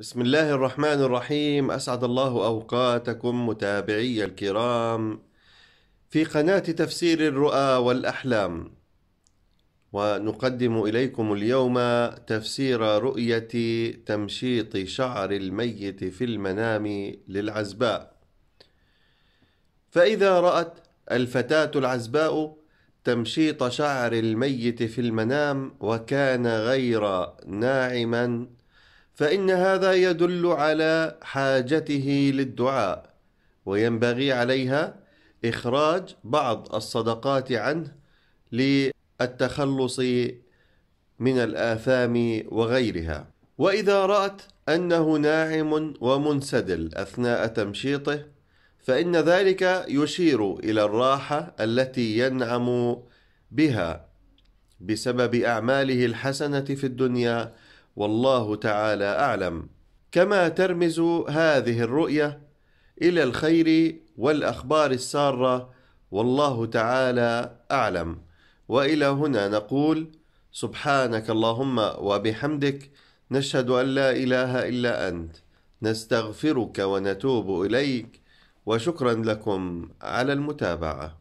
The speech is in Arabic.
بسم الله الرحمن الرحيم اسعد الله اوقاتكم متابعي الكرام في قناه تفسير الرؤى والاحلام ونقدم اليكم اليوم تفسير رؤيه تمشيط شعر الميت في المنام للعزباء فاذا رات الفتاه العزباء تمشيط شعر الميت في المنام وكان غير ناعما فإن هذا يدل على حاجته للدعاء وينبغي عليها إخراج بعض الصدقات عنه للتخلص من الآثام وغيرها وإذا رأت أنه ناعم ومنسدل أثناء تمشيطه فإن ذلك يشير إلى الراحة التي ينعم بها بسبب أعماله الحسنة في الدنيا والله تعالى أعلم كما ترمز هذه الرؤية إلى الخير والأخبار السارة والله تعالى أعلم وإلى هنا نقول سبحانك اللهم وبحمدك نشهد أن لا إله إلا أنت نستغفرك ونتوب إليك وشكرا لكم على المتابعة